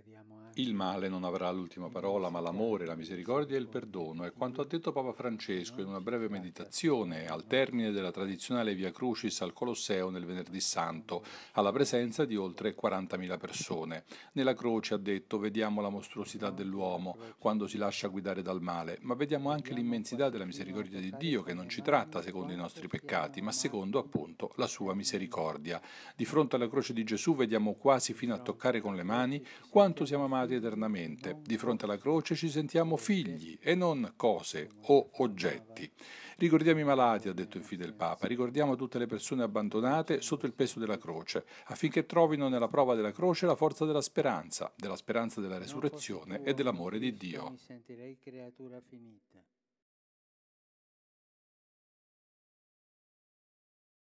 Eh. Il male non avrà l'ultima parola, ma l'amore, la misericordia e il perdono è quanto ha detto Papa Francesco in una breve meditazione al termine della tradizionale Via Crucis al Colosseo nel venerdì santo, alla presenza di oltre 40.000 persone. Nella croce ha detto vediamo la mostruosità dell'uomo quando si lascia guidare dal male, ma vediamo anche l'immensità della misericordia di Dio che non ci tratta secondo i nostri peccati, ma secondo appunto la sua misericordia. Di fronte alla croce di Gesù vediamo quasi fino a toccare con le mani quando quanto siamo amati eternamente. Di fronte alla croce ci sentiamo figli e non cose o oggetti. Ricordiamo i malati, ha detto infine il Papa, ricordiamo tutte le persone abbandonate sotto il peso della croce, affinché trovino nella prova della croce la forza della speranza, della speranza della resurrezione e dell'amore di Dio. Mi sentirei creatura finita.